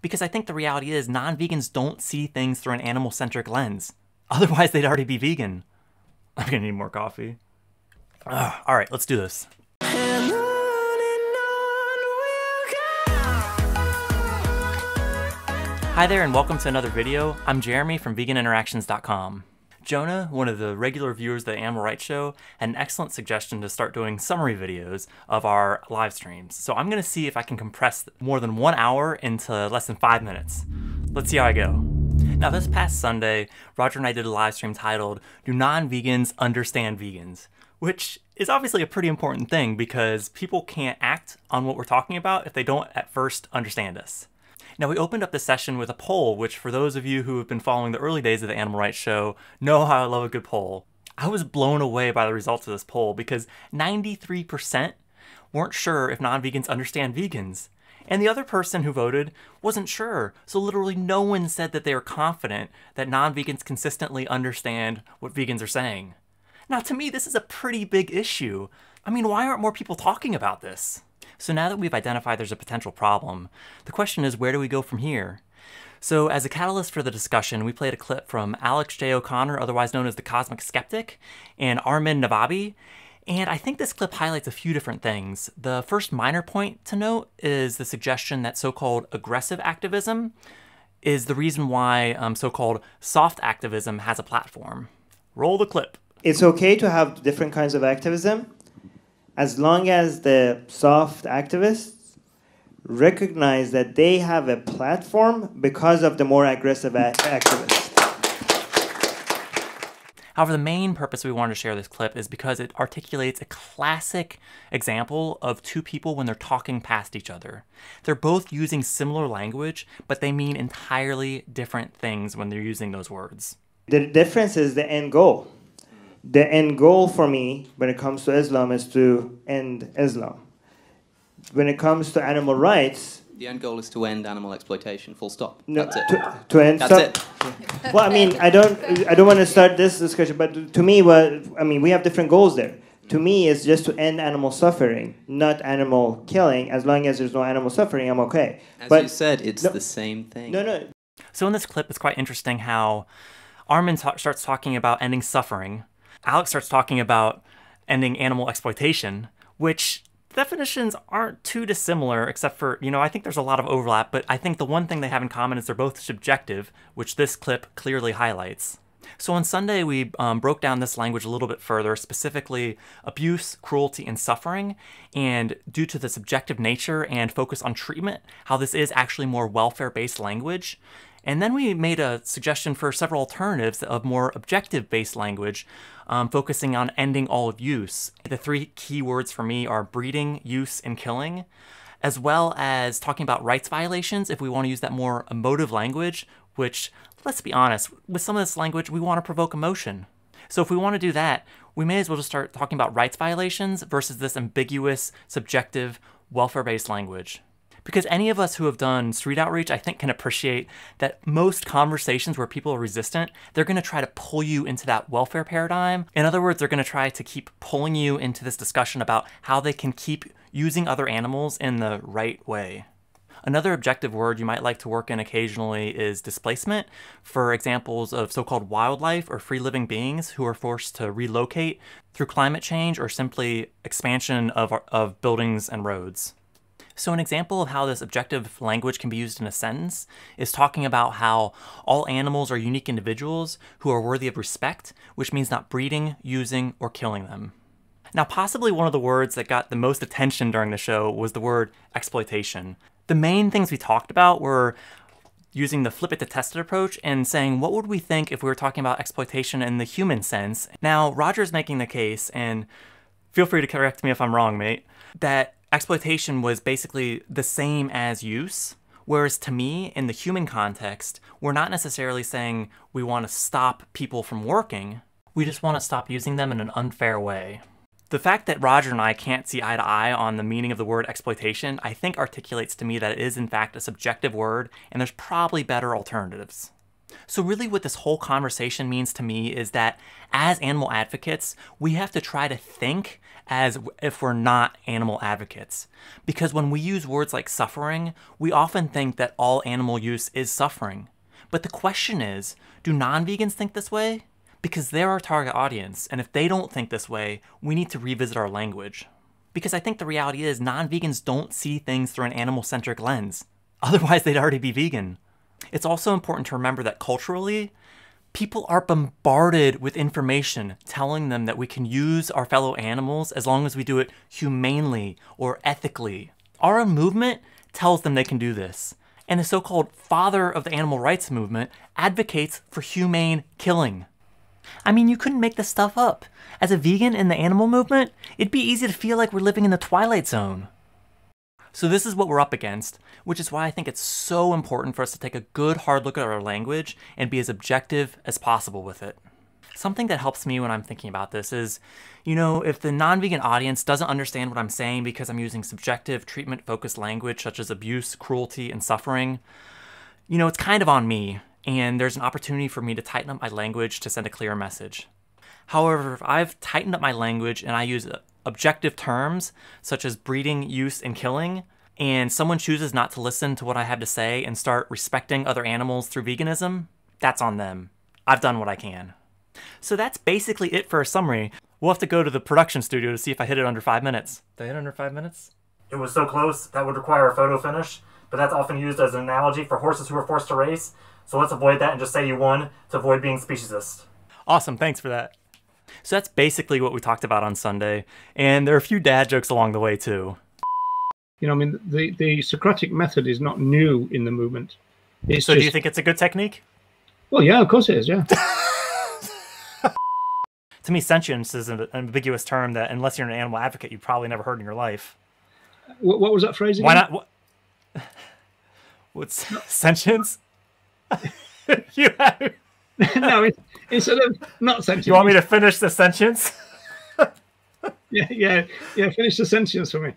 Because I think the reality is non-vegans don't see things through an animal-centric lens. Otherwise, they'd already be vegan. I'm gonna need more coffee. Ugh, all right, let's do this. Hi there and welcome to another video. I'm Jeremy from veganinteractions.com. Jonah, one of the regular viewers of the Animal Rights Show, had an excellent suggestion to start doing summary videos of our live streams. So I'm gonna see if I can compress more than one hour into less than five minutes. Let's see how I go. Now this past Sunday, Roger and I did a live stream titled, Do Non-Vegans Understand Vegans? Which is obviously a pretty important thing because people can't act on what we're talking about if they don't at first understand us. Now, we opened up the session with a poll, which for those of you who have been following the early days of the Animal Rights Show know how I love a good poll. I was blown away by the results of this poll because 93% weren't sure if non-vegans understand vegans. And the other person who voted wasn't sure. So literally no one said that they are confident that non-vegans consistently understand what vegans are saying. Now to me, this is a pretty big issue. I mean, why aren't more people talking about this? So now that we've identified there's a potential problem, the question is where do we go from here? So as a catalyst for the discussion, we played a clip from Alex J. O'Connor, otherwise known as the Cosmic Skeptic, and Armin Navabi. And I think this clip highlights a few different things. The first minor point to note is the suggestion that so-called aggressive activism is the reason why um, so-called soft activism has a platform. Roll the clip. It's okay to have different kinds of activism, as long as the soft activists recognize that they have a platform because of the more aggressive activists. However, the main purpose we wanted to share this clip is because it articulates a classic example of two people when they're talking past each other. They're both using similar language, but they mean entirely different things when they're using those words. The difference is the end goal the end goal for me when it comes to Islam is to end Islam. When it comes to animal rights, the end goal is to end animal exploitation. Full stop. No, That's it. To, to end. That's stop. it. Well, I mean, I don't, I don't want to start this discussion, but to me, well, I mean, we have different goals there. To me, it's just to end animal suffering, not animal killing. As long as there's no animal suffering, I'm okay. As but, you said, it's no, the same thing. No, no. So in this clip, it's quite interesting how Armin starts talking about ending suffering, Alex starts talking about ending animal exploitation, which definitions aren't too dissimilar, except for, you know, I think there's a lot of overlap, but I think the one thing they have in common is they're both subjective, which this clip clearly highlights. So on Sunday, we um, broke down this language a little bit further, specifically abuse, cruelty, and suffering, and due to the subjective nature and focus on treatment, how this is actually more welfare-based language. And then we made a suggestion for several alternatives of more objective based language, um, focusing on ending all of use. The three key words for me are breeding, use, and killing, as well as talking about rights violations if we want to use that more emotive language, which, let's be honest, with some of this language, we want to provoke emotion. So if we want to do that, we may as well just start talking about rights violations versus this ambiguous, subjective, welfare based language because any of us who have done street outreach, I think, can appreciate that most conversations where people are resistant, they're going to try to pull you into that welfare paradigm. In other words, they're going to try to keep pulling you into this discussion about how they can keep using other animals in the right way. Another objective word you might like to work in occasionally is displacement for examples of so-called wildlife or free living beings who are forced to relocate through climate change or simply expansion of, of buildings and roads. So an example of how this objective language can be used in a sentence is talking about how all animals are unique individuals who are worthy of respect, which means not breeding, using, or killing them. Now, possibly one of the words that got the most attention during the show was the word exploitation. The main things we talked about were using the flip it to test it approach and saying what would we think if we were talking about exploitation in the human sense. Now, Roger's making the case, and feel free to correct me if I'm wrong, mate, that exploitation was basically the same as use. Whereas to me, in the human context, we're not necessarily saying we want to stop people from working, we just want to stop using them in an unfair way. The fact that Roger and I can't see eye to eye on the meaning of the word exploitation, I think articulates to me that it is in fact a subjective word and there's probably better alternatives. So really what this whole conversation means to me is that as animal advocates, we have to try to think as if we're not animal advocates. Because when we use words like suffering, we often think that all animal use is suffering. But the question is, do non-vegans think this way? Because they're our target audience, and if they don't think this way, we need to revisit our language. Because I think the reality is non-vegans don't see things through an animal-centric lens. Otherwise, they'd already be vegan. It's also important to remember that culturally, people are bombarded with information telling them that we can use our fellow animals as long as we do it humanely or ethically. Our own movement tells them they can do this. And the so-called father of the animal rights movement advocates for humane killing. I mean, you couldn't make this stuff up. As a vegan in the animal movement, it'd be easy to feel like we're living in the twilight zone. So this is what we're up against, which is why I think it's so important for us to take a good hard look at our language and be as objective as possible with it. Something that helps me when I'm thinking about this is, you know, if the non-vegan audience doesn't understand what I'm saying because I'm using subjective, treatment-focused language such as abuse, cruelty, and suffering, you know, it's kind of on me, and there's an opportunity for me to tighten up my language to send a clear message. However, if I've tightened up my language and I use objective terms, such as breeding, use, and killing, and someone chooses not to listen to what I have to say and start respecting other animals through veganism, that's on them. I've done what I can. So that's basically it for a summary. We'll have to go to the production studio to see if I hit it under five minutes. Did I hit under five minutes? It was so close, that would require a photo finish, but that's often used as an analogy for horses who are forced to race, so let's avoid that and just say you won to avoid being speciesist. Awesome, thanks for that. So that's basically what we talked about on Sunday. And there are a few dad jokes along the way, too. You know, I mean, the, the Socratic method is not new in the movement. It's so just... do you think it's a good technique? Well, yeah, of course it is, yeah. to me, sentience is an ambiguous term that, unless you're an animal advocate, you probably never heard in your life. What, what was that phrase again? Why not? What, what's sentience? you have... no, instead of not sentient. You want me to finish the sentence? yeah, yeah, yeah. Finish the sentence for me.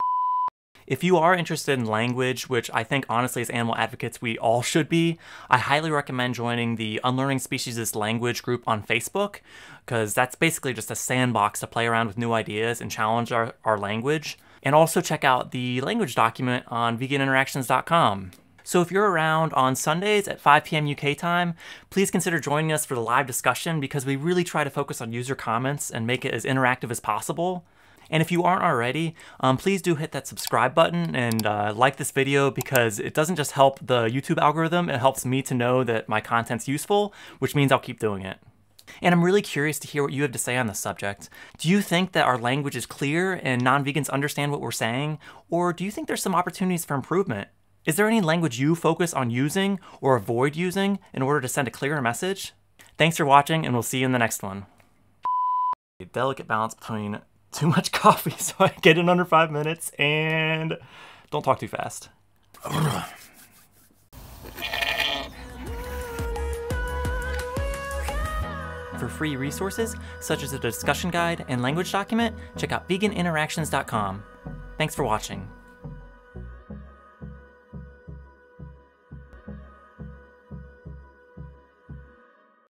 If you are interested in language, which I think honestly as animal advocates we all should be, I highly recommend joining the Unlearning Species' Language group on Facebook, because that's basically just a sandbox to play around with new ideas and challenge our, our language. And also check out the language document on veganinteractions.com. So if you're around on Sundays at 5 p.m. UK time, please consider joining us for the live discussion because we really try to focus on user comments and make it as interactive as possible. And if you aren't already, um, please do hit that subscribe button and uh, like this video because it doesn't just help the YouTube algorithm, it helps me to know that my content's useful, which means I'll keep doing it. And I'm really curious to hear what you have to say on this subject. Do you think that our language is clear and non-vegans understand what we're saying? Or do you think there's some opportunities for improvement? Is there any language you focus on using or avoid using in order to send a clearer message? Thanks for watching and we'll see you in the next one. A delicate balance between too much coffee so I get in under five minutes and don't talk too fast. For free resources, such as a discussion guide and language document, check out veganinteractions.com. Thanks for watching.